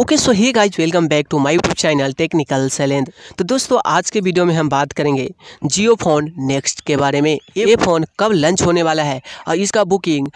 okay so hey guys welcome back to my YouTube channel technical सेलेंद तो दोस्तों आज के वीडियो में हम बात करेंगे जियो फोन नेक्स्ट के बारे में ये फ़ोन कब लंच होने वाला है और इसका बुकिंग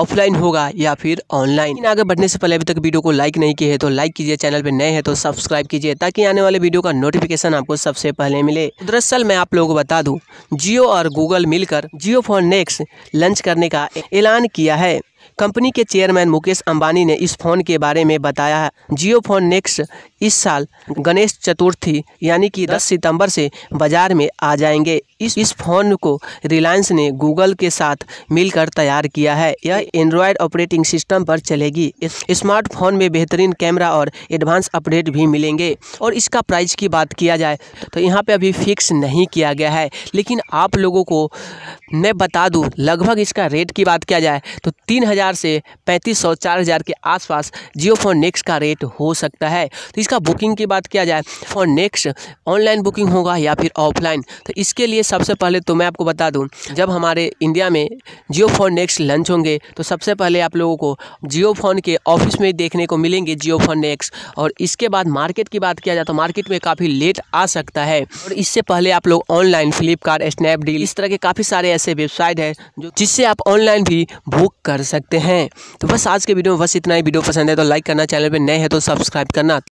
ऑफलाइन होगा या फिर ऑनलाइन आगे बढ़ने से पहले अभी तक वीडियो को लाइक नहीं किए है तो लाइक कीजिए चैनल पे नए हैं तो सब्सक्राइब कीजिए ताकि आने वाले वीडियो का नोटिफिकेशन आपको सबसे पहले मिले तो दरअसल मैं आप लोगों को बता दूं जियो और गूगल मिलकर जियो फोन नेक्स्ट लॉन्च करने का ऐलान किया है कंपनी के चेयरमैन मुकेश अंबानी ने इस फ़ोन के बारे में बताया है जियो फोन नेक्स्ट इस साल गणेश चतुर्थी यानी कि 10 सितंबर से बाज़ार में आ जाएंगे इस इस फ़ोन को रिलायंस ने गूगल के साथ मिलकर तैयार किया है यह एंड्रॉयड ऑपरेटिंग सिस्टम पर चलेगी स्मार्टफोन में बेहतरीन कैमरा और एडवांस अपडेट भी मिलेंगे और इसका प्राइस की बात किया जाए तो यहाँ पे अभी फिक्स नहीं किया गया है लेकिन आप लोगों को मैं बता दूँ लगभग इसका रेट की बात किया जाए तो तीन हज़ार हज़ार से पैंतीस सौ चार हज़ार के आसपास जियो फोन नेक्स्ट का रेट हो सकता है तो इसका बुकिंग की बात किया जाए फोन नेक्स्ट ऑनलाइन बुकिंग होगा या फिर ऑफलाइन तो इसके लिए सबसे पहले तो मैं आपको बता दूँ जब हमारे इंडिया में जियो फोन नेक्स्ट लंच होंगे तो सबसे पहले आप लोगों को जियो फोन के ऑफिस में देखने को मिलेंगे जियो फोन नेक्स्ट और इसके बाद मार्केट की बात किया जाए तो मार्केट में काफ़ी लेट आ सकता है और इससे पहले आप लोग ऑनलाइन फ्लिपकार्ट स्नैपडील इस तरह के काफ़ी सारे ऐसे वेबसाइट हैं जो जिससे आप ऑनलाइन भी बुक कर सकते हैं हैं तो बस आज के वीडियो में बस इतना ही वीडियो पसंद है तो लाइक करना चैनल पर नए हैं तो सब्सक्राइब करना